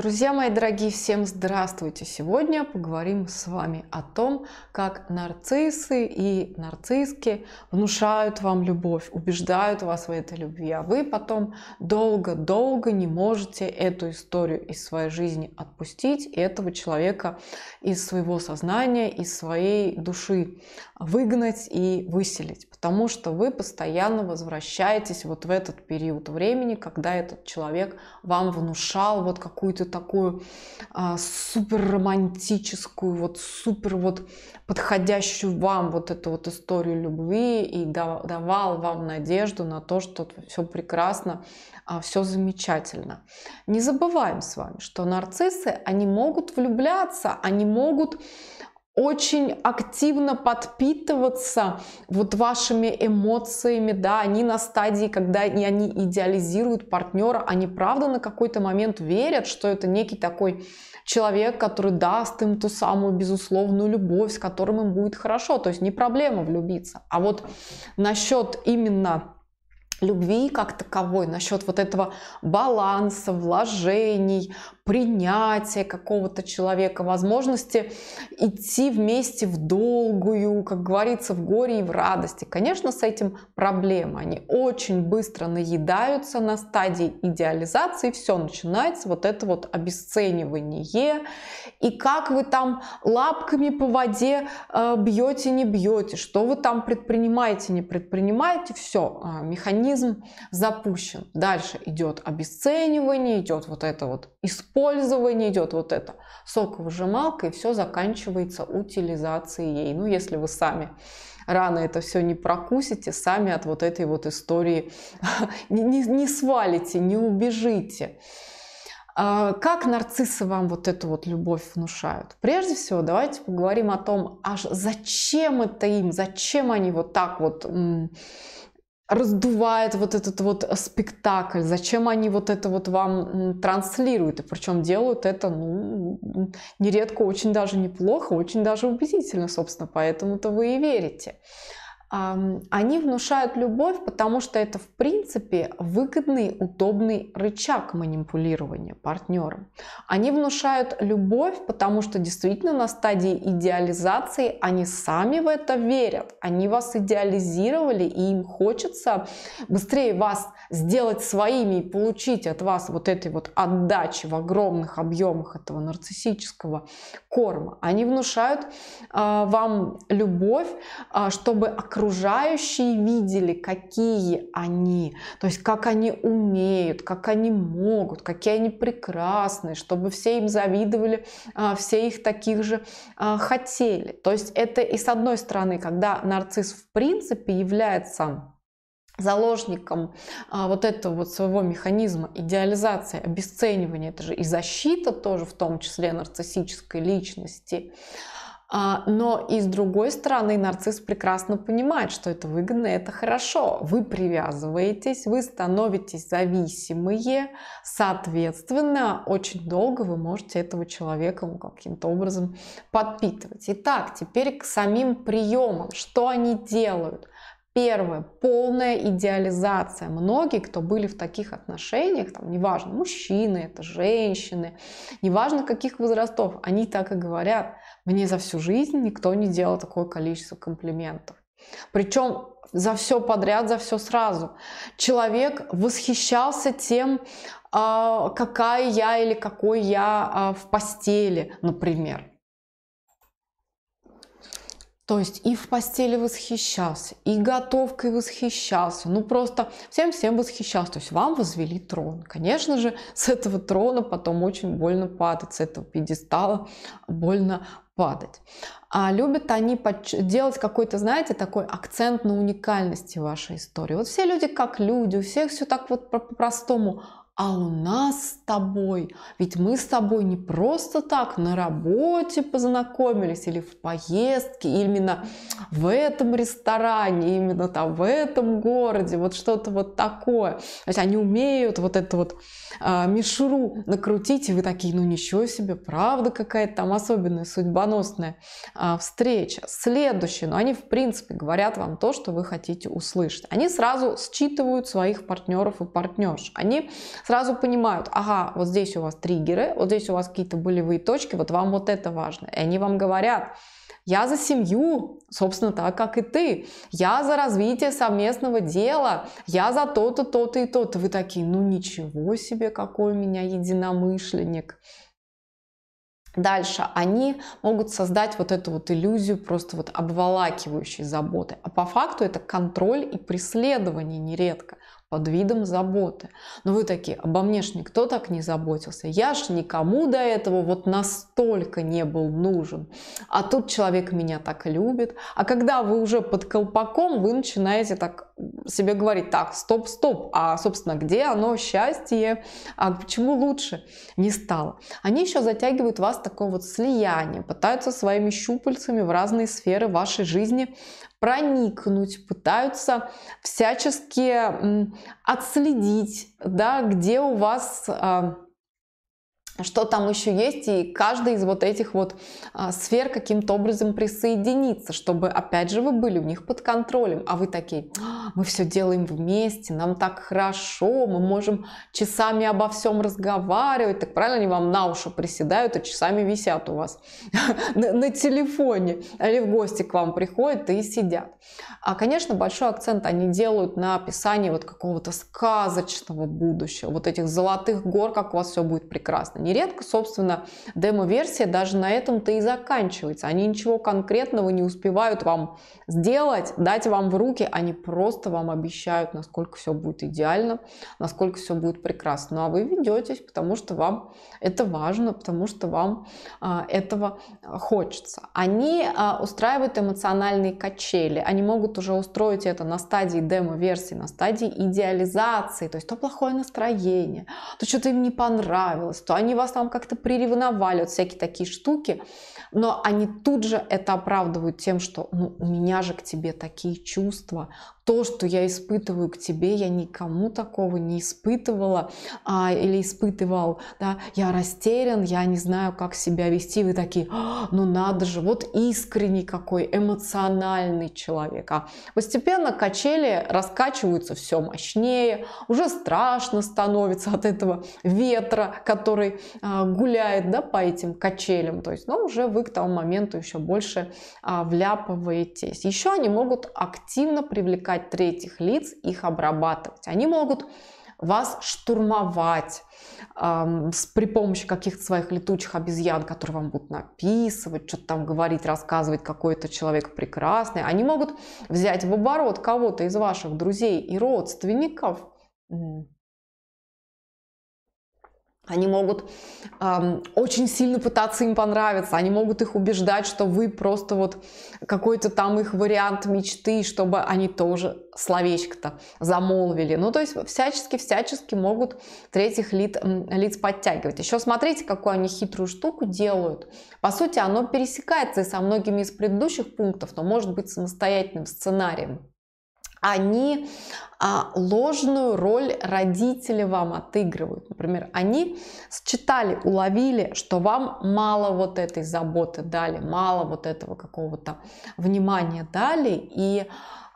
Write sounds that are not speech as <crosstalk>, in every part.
Друзья мои дорогие, всем здравствуйте! Сегодня поговорим с вами о том, как нарциссы и нарцисски внушают вам любовь, убеждают вас в этой любви, а вы потом долго-долго не можете эту историю из своей жизни отпустить этого человека из своего сознания, из своей души выгнать и выселить, потому что вы постоянно возвращаетесь вот в этот период времени, когда этот человек вам внушал вот какую-то такую а, супер романтическую, вот супер вот подходящую вам вот эту вот историю любви и давал вам надежду на то, что все прекрасно, а, все замечательно. Не забываем с вами, что нарциссы, они могут влюбляться, они могут очень активно подпитываться вот вашими эмоциями, да, они на стадии, когда они идеализируют партнера, они правда на какой-то момент верят, что это некий такой человек, который даст им ту самую безусловную любовь, с которым им будет хорошо, то есть не проблема влюбиться. А вот насчет именно любви как таковой, насчет вот этого баланса, вложений, принятия какого-то человека, возможности идти вместе в долгую, как говорится, в горе и в радости. Конечно, с этим проблемы. Они очень быстро наедаются на стадии идеализации, все начинается вот это вот обесценивание. И как вы там лапками по воде э, бьете, не бьете, что вы там предпринимаете, не предпринимаете, все, э, механизм запущен. Дальше идет обесценивание, идет вот это вот искусство использование идет вот это. Соковыжималка, и все заканчивается утилизацией. ей. Ну, если вы сами рано это все не прокусите, сами от вот этой вот истории <laughs> не, не, не свалите, не убежите. А, как нарциссы вам вот эту вот любовь внушают? Прежде всего, давайте поговорим о том, аж зачем это им, зачем они вот так вот раздувает вот этот вот спектакль, зачем они вот это вот вам транслируют, и причем делают это, ну, нередко очень даже неплохо, очень даже убедительно, собственно, поэтому-то вы и верите они внушают любовь, потому что это, в принципе, выгодный, удобный рычаг манипулирования партнером. Они внушают любовь, потому что действительно на стадии идеализации они сами в это верят. Они вас идеализировали, и им хочется быстрее вас сделать своими и получить от вас вот этой вот отдачи в огромных объемах этого нарциссического корма. Они внушают э, вам любовь, э, чтобы окружать окружающие видели, какие они, то есть как они умеют, как они могут, какие они прекрасные, чтобы все им завидовали, а, все их таких же а, хотели. То есть это и с одной стороны, когда нарцисс в принципе является заложником а, вот этого вот своего механизма идеализации, обесценивания, это же и защита тоже в том числе нарциссической личности, а, но и с другой стороны, нарцисс прекрасно понимает, что это выгодно, это хорошо. Вы привязываетесь, вы становитесь зависимые, соответственно, очень долго вы можете этого человека ну, каким-то образом подпитывать. Итак, теперь к самим приемам. Что они делают? Первое – полная идеализация. Многие, кто были в таких отношениях, там, неважно, мужчины, это женщины, неважно каких возрастов, они так и говорят. Мне за всю жизнь никто не делал такое количество комплиментов. Причем за все подряд, за все сразу. Человек восхищался тем, а, какая я или какой я а, в постели, например. То есть и в постели восхищался, и готовкой восхищался, ну просто всем-всем восхищался. То есть вам возвели трон. Конечно же, с этого трона потом очень больно падать, с этого пьедестала больно падать. А любят они делать какой-то, знаете, такой акцент на уникальности вашей истории. Вот все люди как люди, у всех все так вот по-простому. -по а у нас с тобой. Ведь мы с тобой не просто так на работе познакомились или в поездке, именно в этом ресторане, именно там в этом городе, вот что-то вот такое. То есть они умеют вот эту вот а, мишуру накрутить, и вы такие, ну ничего себе, правда какая-то там особенная судьбоносная а, встреча. Следующее, но ну, они в принципе говорят вам то, что вы хотите услышать. Они сразу считывают своих партнеров и партнерш. Они сразу понимают, ага, вот здесь у вас триггеры, вот здесь у вас какие-то болевые точки, вот вам вот это важно. И они вам говорят, я за семью, собственно, так, как и ты. Я за развитие совместного дела. Я за то-то, то-то и то-то. Вы такие, ну ничего себе, какой у меня единомышленник дальше они могут создать вот эту вот иллюзию просто вот обволакивающей заботы. А по факту это контроль и преследование нередко под видом заботы. Но вы такие, обо мне ж никто так не заботился. Я ж никому до этого вот настолько не был нужен. А тут человек меня так любит. А когда вы уже под колпаком, вы начинаете так себе говорить, так, стоп, стоп, а, собственно, где оно счастье, а почему лучше не стало? Они еще затягивают вас в такое вот слияние, пытаются своими щупальцами в разные сферы вашей жизни проникнуть, пытаются всячески отследить, да, где у вас а, что там еще есть, и каждый из вот этих вот а, сфер каким-то образом присоединиться, чтобы, опять же, вы были у них под контролем, а вы такие, «А, мы все делаем вместе, нам так хорошо, мы можем часами обо всем разговаривать, так правильно они вам на уши приседают а часами висят у вас <laughs> на телефоне, или в гости к вам приходят и сидят. А, конечно, большой акцент они делают на описании вот какого-то сказочного будущего, вот этих золотых гор, как у вас все будет прекрасно, Нередко, собственно, демо-версия даже на этом-то и заканчивается. Они ничего конкретного не успевают вам сделать, дать вам в руки. Они просто вам обещают, насколько все будет идеально, насколько все будет прекрасно. Ну а вы ведетесь, потому что вам это важно, потому что вам а, этого а, хочется. Они а, устраивают эмоциональные качели. Они могут уже устроить это на стадии демо-версии, на стадии идеализации. То есть то плохое настроение, то что-то им не понравилось, то они они вас там как-то приревновали, вот всякие такие штуки, но они тут же это оправдывают тем, что ну, у меня же к тебе такие чувства, то, что я испытываю к тебе, я никому такого не испытывала а, или испытывал, да, я растерян, я не знаю, как себя вести, вы такие, «А, ну надо же, вот искренний какой, эмоциональный человек. А постепенно качели раскачиваются все мощнее, уже страшно становится от этого ветра, который а, гуляет да, по этим качелям, то есть, но ну, уже вы к тому моменту еще больше а, вляпываетесь. Еще они могут активно привлекать третьих лиц, их обрабатывать. Они могут вас штурмовать эм, с, при помощи каких-то своих летучих обезьян, которые вам будут написывать, что-то там говорить, рассказывать, какой-то человек прекрасный. Они могут взять в оборот кого-то из ваших друзей и родственников. Они могут эм, очень сильно пытаться им понравиться, они могут их убеждать, что вы просто вот какой-то там их вариант мечты, чтобы они тоже словечко-то замолвили. Ну, то есть всячески-всячески могут третьих лиц, лиц подтягивать. Еще смотрите, какую они хитрую штуку делают. По сути, оно пересекается и со многими из предыдущих пунктов, но может быть самостоятельным сценарием они а, ложную роль родители вам отыгрывают. Например, они считали, уловили, что вам мало вот этой заботы дали, мало вот этого какого-то внимания дали, и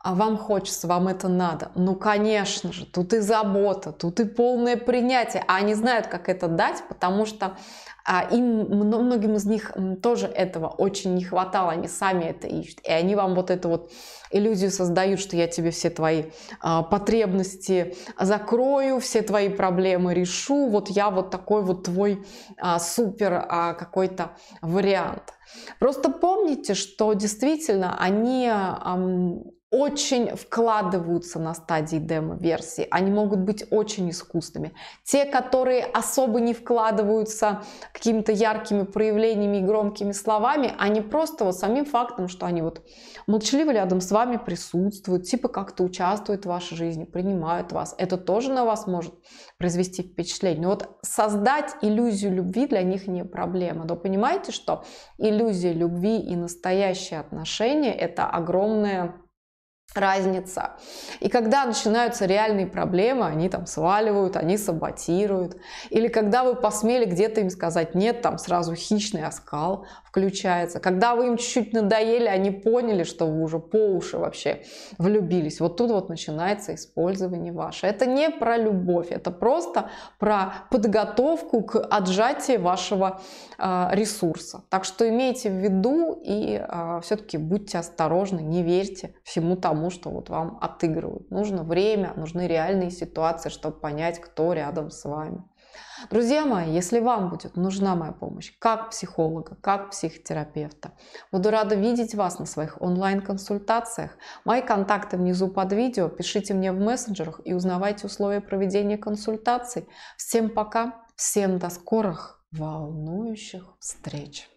а вам хочется, вам это надо. Ну, конечно же, тут и забота, тут и полное принятие, а они знают, как это дать, потому что а им, многим из них тоже этого очень не хватало, они сами это ищут. И они вам вот эту вот иллюзию создают, что я тебе все твои а, потребности закрою, все твои проблемы решу, вот я вот такой вот твой а, супер а, какой-то вариант. Просто помните, что действительно они очень вкладываются на стадии демо-версии, они могут быть очень искусными. Те, которые особо не вкладываются какими-то яркими проявлениями и громкими словами, они просто вот самим фактом, что они вот молчаливо рядом с вами присутствуют, типа как-то участвуют в вашей жизни, принимают вас, это тоже на вас может произвести впечатление. Но вот создать иллюзию любви для них не проблема. Но понимаете, что иллюзия любви и настоящие отношения – это огромная разница. И когда начинаются реальные проблемы, они там сваливают, они саботируют. Или когда вы посмели где-то им сказать «нет», там сразу хищный оскал включается. Когда вы им чуть-чуть надоели, они поняли, что вы уже по уши вообще влюбились. Вот тут вот начинается использование ваше. Это не про любовь, это просто про подготовку к отжатию вашего э, ресурса. Так что имейте в виду и э, а, все-таки будьте осторожны, не верьте всему тому, тому, что вот вам отыгрывают. Нужно время, нужны реальные ситуации, чтобы понять, кто рядом с вами. Друзья мои, если вам будет нужна моя помощь, как психолога, как психотерапевта, буду рада видеть вас на своих онлайн-консультациях. Мои контакты внизу под видео, пишите мне в мессенджерах и узнавайте условия проведения консультаций. Всем пока, всем до скорых волнующих встреч!